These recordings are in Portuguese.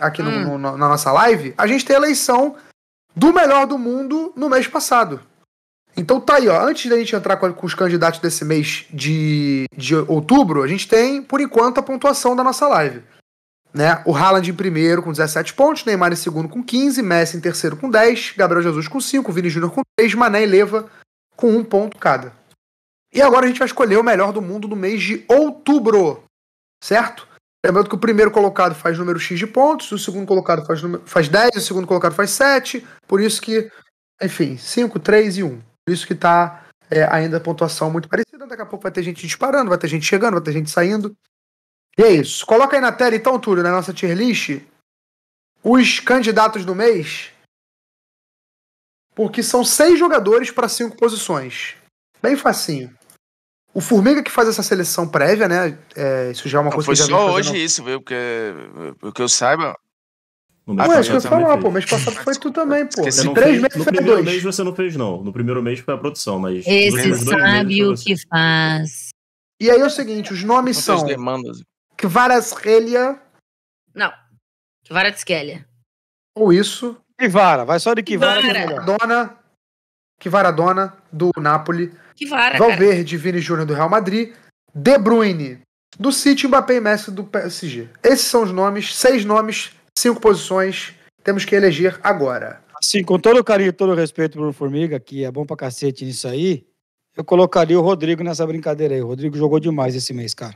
aqui hum. no, no, na nossa live, a gente tem a eleição do melhor do mundo no mês passado. Então tá aí, ó. Antes da gente entrar com, os candidatos desse mês de, de outubro, a gente tem, por enquanto, a pontuação da nossa live. Né? O Haaland em primeiro com 17 pontos, Neymar em segundo com 15, Messi em terceiro com 10, Gabriel Jesus com 5, Vini Júnior com 3, Mané e Leva com 1 um ponto cada. E agora a gente vai escolher o melhor do mundo do mês de outubro, certo? Lembrando que o primeiro colocado faz número X de pontos, o segundo colocado faz, número, faz 10, o segundo colocado faz 7, por isso que, enfim, 5, 3 e 1. Por isso que tá é, ainda a pontuação muito parecida. Daqui a pouco vai ter gente disparando, vai ter gente chegando, vai ter gente saindo. E é isso. Coloca aí na tela, então, Túlio, na nossa tier list, os candidatos do mês, porque são seis jogadores para cinco posições. Bem facinho. O Formiga que faz essa seleção prévia, né? É, isso já é uma coisa foi que só hoje fazendo... isso, viu? Porque, que eu saiba, no ah, Ué, acho que eu ia falar, pô, mês passado foi tu também, pô. Esqueci, três meses no primeiro dois. mês você não fez, não. No primeiro mês foi a produção, mas. Esse sabe o que faz. E aí é o seguinte: os nomes não são. demandas. Kvaraskelia. Não. Kvaraskelia. Ou isso. Kivara, vai só de Kivara. É Kivara. Dona que Varadona do Napoli, que Valverde, cara. Vini Júnior do Real Madrid, De Bruyne do City, Mbappé e Messi do PSG. Esses são os nomes, seis nomes, cinco posições, temos que eleger agora. Assim, com todo o carinho e todo o respeito pro Formiga, que é bom pra cacete nisso aí, eu colocaria o Rodrigo nessa brincadeira aí. O Rodrigo jogou demais esse mês, cara.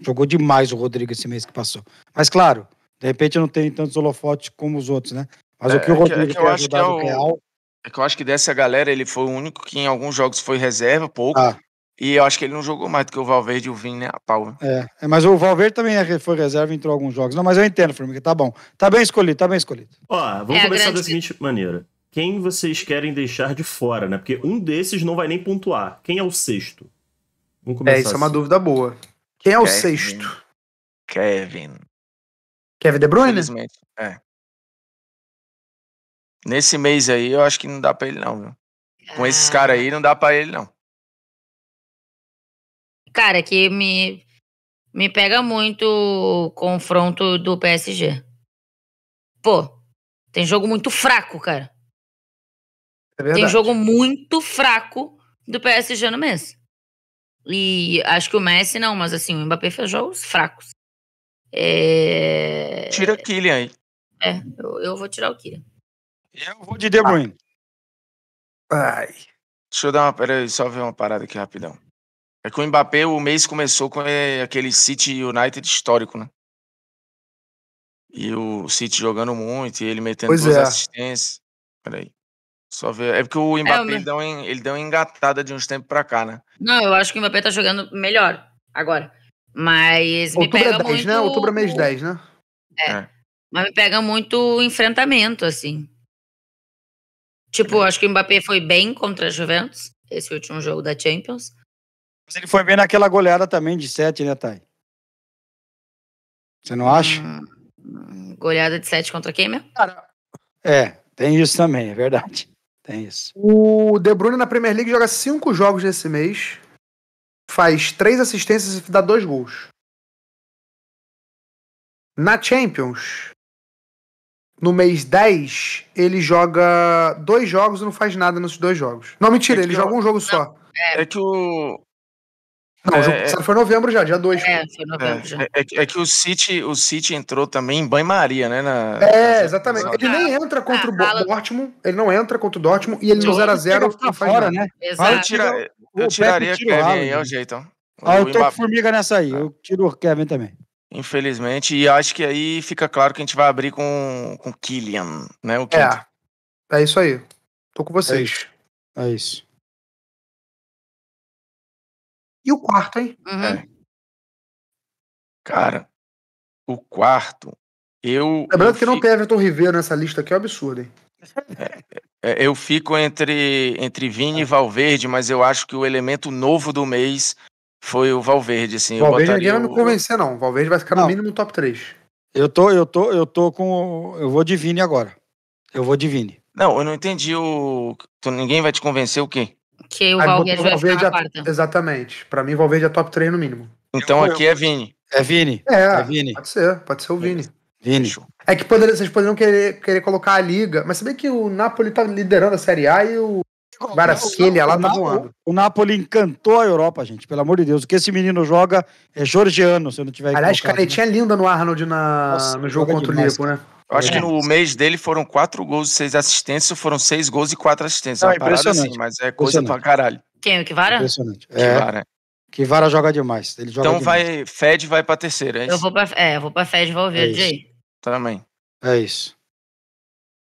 Jogou demais o Rodrigo esse mês que passou. Mas claro, de repente não tem tantos holofotes como os outros, né? Mas é, o que o é Rodrigo é que, é que eu acho que é o... Real é que eu acho que dessa galera ele foi o único que em alguns jogos foi reserva, pouco. Ah. E eu acho que ele não jogou mais do que o Valverde e o Vini, né? A pau. Né. É, é, mas o Valverde também é foi reserva e entrou alguns jogos. Não, mas eu entendo, Formiga, tá bom. Tá bem escolhido, tá bem escolhido. Ó, vamos é começar grande... da seguinte maneira. Quem vocês querem deixar de fora, né? Porque um desses não vai nem pontuar. Quem é o sexto? Vamos é, começar. É, isso assim. é uma assim. dúvida boa. Quem é o sexto? Kevin. Kevin De Bruyne? Infelizmente, é. Nesse mês aí, eu acho que não dá pra ele, não, viu? Com ah. esses caras aí, não dá pra ele, não. Cara, que me, me pega muito o confronto do PSG. Pô, tem jogo muito fraco, cara. É tem jogo muito fraco do PSG no mês. E acho que o Messi não, mas assim, o Mbappé fez jogos fracos. É... Tira o Kylian aí. É, eu, eu vou tirar o Kylian. Eu vou de De ah. Bruyne. Ai. Deixa eu dar uma. Peraí, só ver uma parada aqui rapidão. É que o Mbappé, o mês começou com eh, aquele City United histórico, né? E o City jogando muito, e ele metendo pois duas é. assistências. Peraí. Só ver. É porque o é, Mbappé é, ele, deu uma, ele deu uma engatada de uns tempos pra cá, né? Não, eu acho que o Mbappé tá jogando melhor agora. Mas. Outubro é pega é né? 10, muito... né? Outubro é mês 10, né? É. é. Mas me pega muito o enfrentamento, assim. Tipo, acho que o Mbappé foi bem contra a Juventus, esse último jogo da Champions. Mas ele foi bem naquela goleada também de 7, né, Thay? Você não acha? Hum, goleada de 7 contra quem meu? É, tem isso também, é verdade. Tem isso. O De Bruyne na Premier League joga 5 jogos nesse mês, faz 3 assistências e dá 2 gols. Na Champions, no mês 10, ele joga dois jogos e não faz nada nos dois jogos. Não, mentira, é ele joga um jogo não, só. É, é, que o. Não, o jogo é, é foi novembro já, dia 2. É, foi é, novembro já. É, que o City, o City entrou também em banho-maria, né? Na, é, exatamente. Na... Ele nem ah, entra contra ah, o fala... Dortmund, ele não entra contra o Dortmund e ele no 0x0 fora, né? Exato. Eu, tira, eu tiraria Kevin aí, é o jeito. Ah, eu tô com formiga nessa aí, ah. eu tiro o Kevin também. Infelizmente, e acho que aí fica claro que a gente vai abrir com com Killian, né? O é, é isso aí. Tô com é vocês. É isso. É isso. E o quarto, hein? Uhum. É. Cara, o quarto, eu. Lembrando eu que não tem Everton Ribeiro nessa lista aqui, é um absurdo, hein? É, é, é eu fico entre, entre Vini e Valverde, mas eu acho que o elemento novo do mês foi o Valverde, O assim, Valverde ninguém vai me convencer, não. Valverde vai ficar não. no mínimo top 3. Eu tô, eu tô, eu tô com. Eu vou Vini agora. Eu vou Vini. Não, eu não entendi o. Ninguém vai te convencer o quê? Que o Valverde, vai Valverde ficar na quarta. Exatamente. Pra mim, Valverde é top 3 no mínimo. Então eu, aqui eu, é Vini. É Vini. É, é Vini. Pode ser, pode ser o Vini. Vini. É que poderia, vocês poderiam querer, querer colocar a Liga, mas se bem que o Napoli tá liderando a Série A e o Marasquilha lá tá voando. O Napoli encantou a Europa, gente, pelo amor de Deus. O que esse menino joga é georgiano, se eu não tiver Aliás, canetinha né? linda no Arnold na, Nossa, no jogo contra o Liverpool, né? Eu acho é. que no mês dele foram quatro gols e seis assistências, foram seis gols e quatro assistências. Não, é assim, impressionante. Assim, mas é coisa pra caralho. Quem? O Kivara? Impressionante. É. Kivara. Kivara joga demais. Ele joga então demais. vai, Fed vai pra terceira, é isso? Eu vou pra, é, eu vou pra Fed e vou ver é aí. Também. É isso.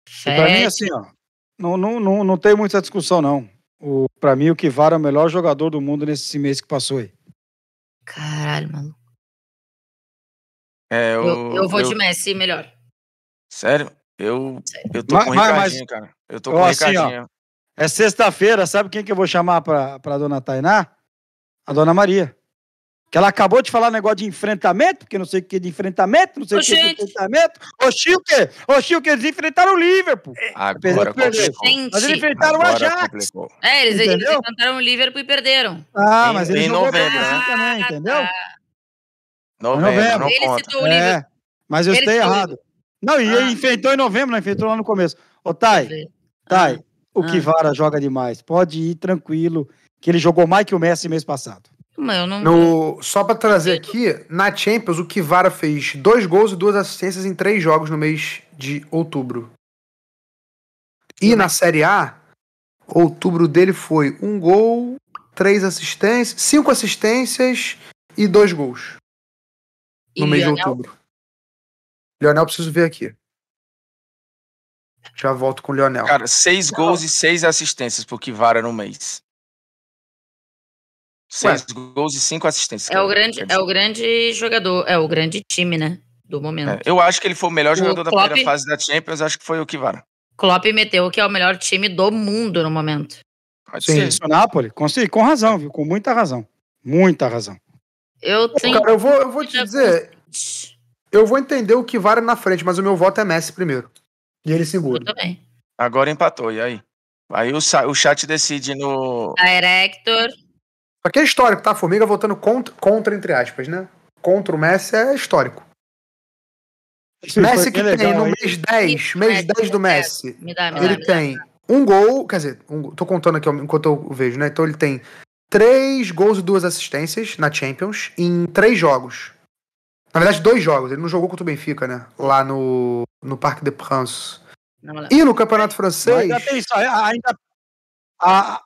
Fed. E pra mim, assim, ó, não, não, não, não tem muita discussão, não. Para mim, o Kivara é o melhor jogador do mundo nesse mês que passou aí. Caralho, maluco. É, eu, eu, eu, vou eu... de Messi melhor. Sério? Eu, eu tô mas, com o Ricardinho, mas... cara. Eu tô com o assim, Ricardinho. Ó, é sexta-feira, sabe quem que eu vou chamar pra, pra dona Tainá? A dona Maria. Que ela acabou de falar negócio de enfrentamento, porque não sei o que de enfrentamento, não sei o que de enfrentamento. Oxi, o quê? Oxi, o quê? Eles enfrentaram o Liverpool. É. Agora complicou. mas eles enfrentaram o Ajax. Complicou. É, eles, eles, enfrentaram o Liverpool e perderam. Ah, em, mas eles em novembro, assim né? também, entendeu? Ah, tá. Novembro, novembro. Não ele conta. citou o Liverpool. É, mas eu estou errado. Não, e ah. enfrentou em novembro, não né? enfrentou lá no começo. Ô, Thay, ah. Thay, o ah. Kivara joga demais. Pode ir tranquilo, que ele jogou mais que o Messi mês passado não... no, só para trazer aqui, na Champions, o Kivara fez dois gols e duas assistências em três jogos no mês de outubro. E na Série A, outubro dele foi um gol, três assistências, cinco assistências e dois gols. No e mês de outubro. Leonel, preciso ver aqui. Já volto com o Leonel. Cara, seis Não. gols e seis assistências pro Kivara no mês. Seis Ué. gols e cinco assistências. É o, grande, é o grande jogador, é o grande time, né? Do momento. É, eu acho que ele foi o melhor o jogador Klopp, da primeira fase da Champions, acho que foi o Kivara. Klopp meteu que é o melhor time do mundo no momento. Pode Sim, ser. Isso, Napoli, com, com razão, viu? Com muita razão. Muita razão. Eu tenho. Cara, eu vou, eu vou te dizer. Eu vou entender o Kivara na frente, mas o meu voto é Messi primeiro. E ele segura. Tudo bem. Agora empatou, e aí? Aí o, o chat decide no. Director. Só que é histórico, tá? A Formiga votando contra, contra, entre aspas, né? Contra o Messi é histórico. Messi que tem no mês 10, mês 10 do Messi. Me dá, me ele dá, tem dá. um gol, quer dizer, um, tô contando aqui enquanto eu vejo, né? Então ele tem três gols e duas assistências na Champions em três jogos. Na verdade, dois jogos. Ele não jogou contra o Benfica, né? Lá no, no Parque de Prince. E no Campeonato Francês. Ainda, pensa, ainda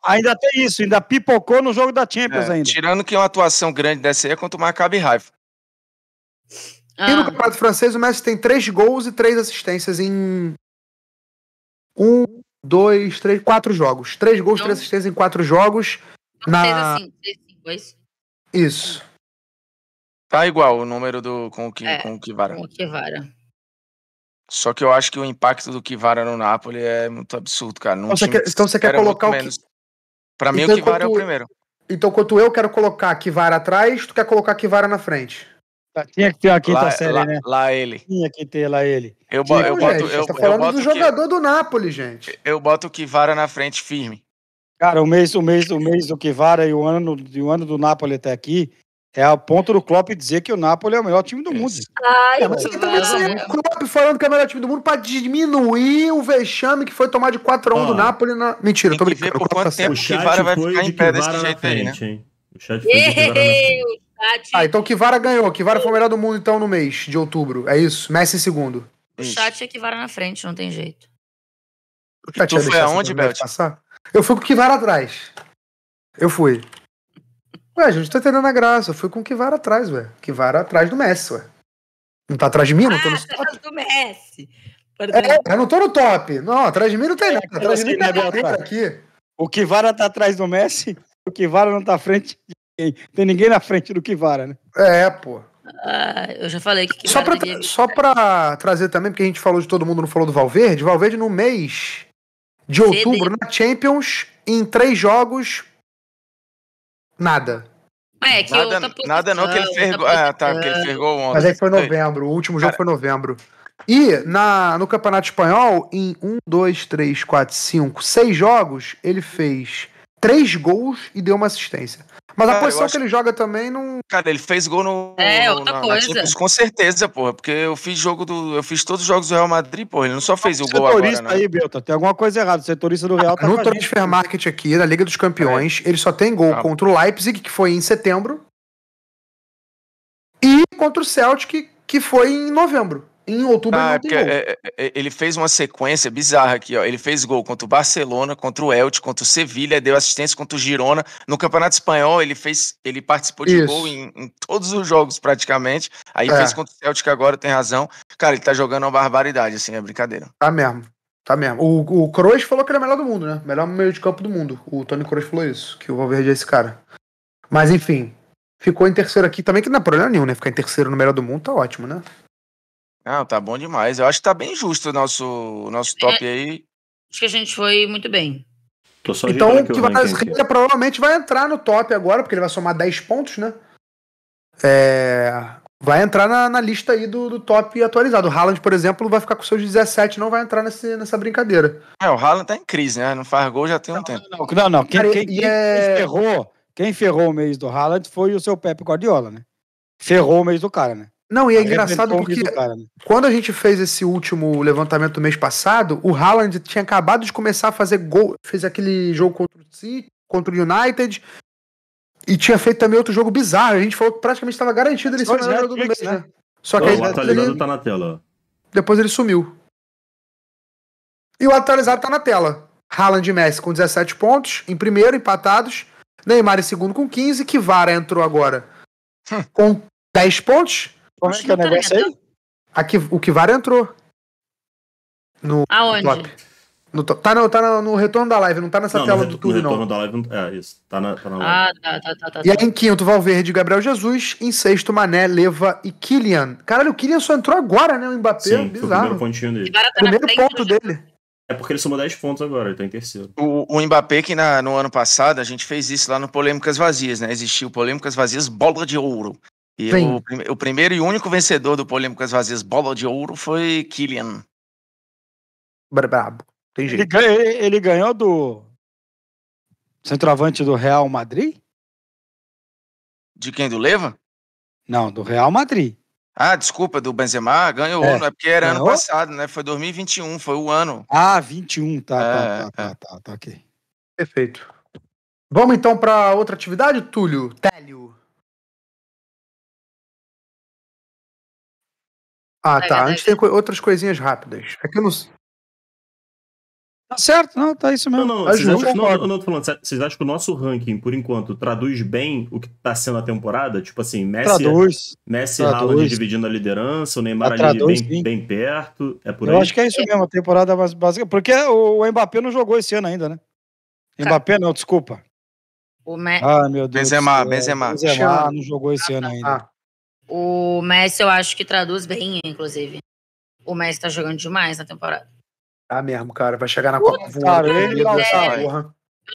ainda tem isso, ainda pipocou no jogo da Champions é, ainda. Tirando que uma atuação grande dessa aí é quanto mais cabe raiva. Ah. E no ah. Campeonato Francês o Messi tem três gols e três assistências em um, dois, três, quatro jogos. Três gols, então, três assistências em quatro jogos. Então, na... assim, cinco, é isso? Isso. Tá igual o número do com o que, é, com o Kivara. Com o Kivara. Só que eu acho que o impacto do Kivara no Napoli é muito absurdo, cara. então, você quer, então você quer colocar o menos. Para mim, então, o Kivara é o primeiro. Então, quanto eu quero colocar Kivara atrás, tu quer colocar Kivara na frente. Tá, tinha que ter uma quinta lá, série, lá, né? Lá ele. Tinha que ter lá ele. Eu, bo Tinha, eu boto. eu, você tá falando eu boto do jogador que... do Napoli, gente. Eu boto o Kivara na frente firme. Cara, o mês, o mês, o mês do Kivara e o ano, e o ano do Napoli até aqui é o ponto do Klopp dizer que o Napoli é o melhor time do mundo. Ai, é, mas você também o Klopp falando que é o melhor time do mundo para diminuir o vexame que foi tomar de 4x1 ah, do Napoli na. Mentira, tô brincando. Ver por tá quanto tempo o que Vara vai ficar em pé desse jeito aí, né? Hein? O chat foi Ah, então Kivara ganhou. Kivara foi o melhor do mundo, então, no mês de outubro. É isso? Messi em segundo. O chat é Kivara na frente, não tem jeito. O chat tu é foi aonde, Belt? Passar? Eu fui com o Kivara atrás. Eu fui. Ué, a gente tá entendendo a graça. Eu fui com o Kivara atrás, ué. Kivara atrás do Messi, ué. Não tá atrás de mim? Não tô no ah, tá top. do Messi. É, eu não tô no top. Não, atrás de mim não tem é, nada. Atrás de mim tem tá é aqui. O Kivara tá atrás do Messi, o Kivara não tá à frente de ninguém. Tem ninguém na frente do Kivara, né? É, pô. Ah, eu já falei que só pra, só pra trazer também, porque a gente falou de todo mundo, não falou do Valverde. Valverde, no mês de outubro, na Champions, em três jogos, Nada. É, que nada, nada não que ele fergou. Ah, tá, que ele fergou ontem. Mas aí é foi novembro, o último Cara. jogo foi novembro. E na, no Campeonato Espanhol, em 1, 2, 3, 4, 5, 6 jogos, ele fez 3 gols e deu uma assistência. Mas cara, a posição que ele joga também não. Cara, ele fez gol no. É, outra na, coisa. Na Champions, com certeza, porra. Porque eu fiz jogo do. Eu fiz todos os jogos do Real Madrid, porra. Ele não só fez o, o gol agora. Setorista né? aí, Belta. Tem alguma coisa errada. O setorista do Real ah, tá No Transfer gente. Market aqui, da Liga dos Campeões, é. ele só tem gol ah. contra o Leipzig, que foi em setembro. E contra o Celtic, que foi em novembro. Em outubro ah, é ele, é, é, é, ele fez uma sequência bizarra aqui, ó. Ele fez gol contra o Barcelona, contra o Elche, contra o Sevilha, deu assistência contra o Girona. No Campeonato Espanhol, ele fez, ele participou de gol em, em, todos os jogos praticamente. Aí é. fez contra o Celtic agora, tem razão. Cara, ele tá jogando uma barbaridade, assim, é brincadeira. Tá mesmo. Tá mesmo. O, o Kroos falou que ele é o melhor do mundo, né? Melhor meio de campo do mundo. O Tony Kroos falou isso, que o Valverde é esse cara. Mas enfim, ficou em terceiro aqui também, que não é problema nenhum, né? Ficar em terceiro no melhor do mundo tá ótimo, né? Não, tá bom demais. Eu acho que tá bem justo o nosso, nosso é, top é, aí. Acho que a gente foi muito bem. Tô só então, o que vai rica provavelmente vai entrar no top agora, porque ele vai somar 10 pontos, né? É, vai entrar na, na lista aí do, do, top atualizado. O Haaland, por exemplo, vai ficar com seus 17, não vai entrar nesse, nessa brincadeira. É, o Haaland tá em crise, né? Não faz gol já tem um tempo. Não, não, não. Quem, quem, quem é... ferrou, quem ferrou o mês do Haaland foi o seu Pepe Guardiola, né? Ferrou o mês do cara, né? Não, e é, é engraçado porque cara, né? quando a gente fez esse último levantamento do mês passado, o Haaland tinha acabado de começar a fazer gol, fez aquele jogo contra o City, contra o United, e tinha feito também outro jogo bizarro. A gente falou que praticamente estava garantido ele ser o melhor do mês, né? né? Só que aí, o atualizado ele... tá na tela. Depois ele sumiu. E o atualizado tá na tela. Haaland e Messi com 17 pontos, em primeiro, empatados. Neymar em segundo com 15, que Vara entrou agora hum. com 10 pontos. Como é que é o negócio aí? Tá Aqui, o que VAR entrou. No Aonde? Top. No Tá, não, tá no, no, retorno da live, não tá nessa não, tela do tudo não. No retorno da live, é isso. Tá na, tá na live. Ah, tá, tá, tá. tá e tá. aí em quinto, Valverde e Gabriel Jesus. Em sexto, Mané, Leva e Kylian. Caralho, o Kylian só entrou agora, né? O Mbappé, Sim, bizarro. É foi o primeiro pontinho dele. Tá primeiro ponto dele. É porque ele somou 10 pontos agora, ele tá em terceiro. O, o Mbappé, que na, no ano passado, a gente fez isso lá no Polêmicas Vazias, né? Existiu Polêmicas Vazias Bola de Ouro. E o, o, primeiro e único vencedor do Polêmicas Vazias Bola de Ouro foi Killian. Brabo. Tem jeito. Ele, ganhou, ele ganhou do centroavante do Real Madrid? De quem? Do Leva? Não, do Real Madrid. Ah, desculpa, do Benzema ganhou é, ano, é porque era ganhou? ano passado, né? Foi 2021, foi o ano. Ah, 21, tá, tá, é, tá, tá, é. tá, tá, tá, ok. Perfeito. Vamos então para outra atividade, Túlio? Télio. Ah, tá. a gente tem outras coisinhas rápidas. Aqui é não. Tá certo, não, tá isso mesmo. Não, não, tá vocês acham, não, não, tô falando, vocês acham que o nosso ranking, por enquanto, traduz bem o que tá sendo a temporada? Tipo assim, Messi, é- traduz, Messi traduz. Haaland dividindo a liderança, o Neymar ah, ali traduz, bem, bem, perto, é por Eu aí? Eu acho que é isso é. mesmo, a temporada básica, porque o Mbappé não jogou esse ano ainda, né? Mbappé não, desculpa. O Me... Ah, meu Deus. Benzema, Benzema. Benzema não jogou esse ah, ano tá, ainda. Ah, o Messi eu acho que traduz bem, inclusive. O Messi tá jogando demais na temporada. Tá mesmo, cara. Vai chegar na Copa voando. Cara, ele, é, tá, porra.